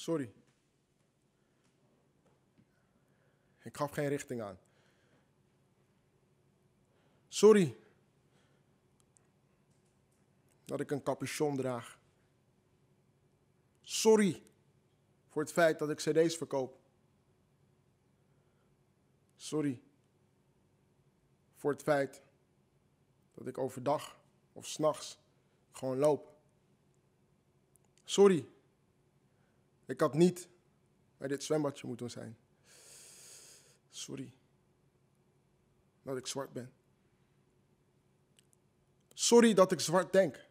Sorry. Ik gaf geen richting aan. Sorry. Dat ik een capuchon draag. Sorry voor het feit dat ik CD's verkoop. Sorry voor het feit dat ik overdag of s'nachts gewoon loop. Sorry ik had niet bij dit zwembadje moeten zijn. Sorry dat ik zwart ben. Sorry dat ik zwart denk.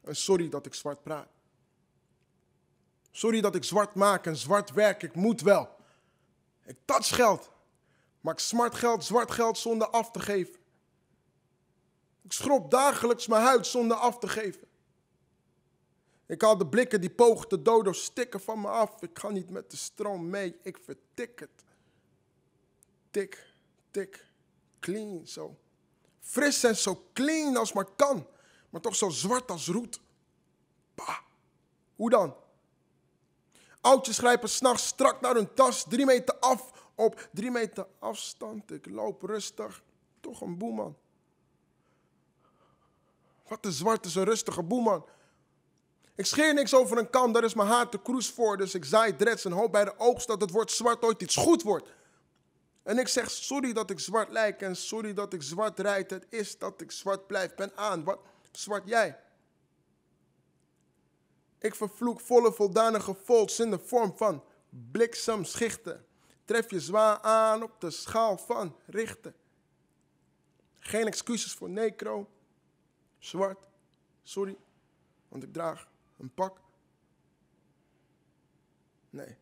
En sorry dat ik zwart praat. Sorry dat ik zwart maak en zwart werk. Ik moet wel. Ik touch geld. Maak smart geld, zwart geld zonder af te geven. Ik schrop dagelijks mijn huid zonder af te geven. Ik haal de blikken die pogen de dodo stikken van me af. Ik ga niet met de stroom mee, ik vertik het. Tik, tik, clean, zo. Fris en zo clean als maar kan, maar toch zo zwart als roet. Bah, hoe dan? Oudjes grijpen s'nachts strak naar hun tas, drie meter af, op drie meter afstand. Ik loop rustig, toch een boeman. Wat een zwart is een rustige boeman. Ik scheer niks over een kam, daar is mijn haar te kroes voor. Dus ik zaai dreads en hoop bij de oogst dat het woord zwart ooit iets goed wordt. En ik zeg sorry dat ik zwart lijk en sorry dat ik zwart rijd. Het is dat ik zwart blijf. Ben aan, wat zwart jij? Ik vervloek volle voldanige volts in de vorm van bliksemschichten. Tref je zwaar aan op de schaal van richten. Geen excuses voor necro. Zwart. Sorry. Want ik draag een pak? Nee.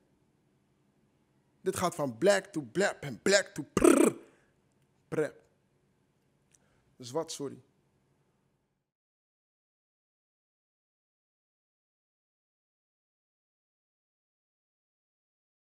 Dit gaat van black to black en black to prr. Prep. Zwart, sorry.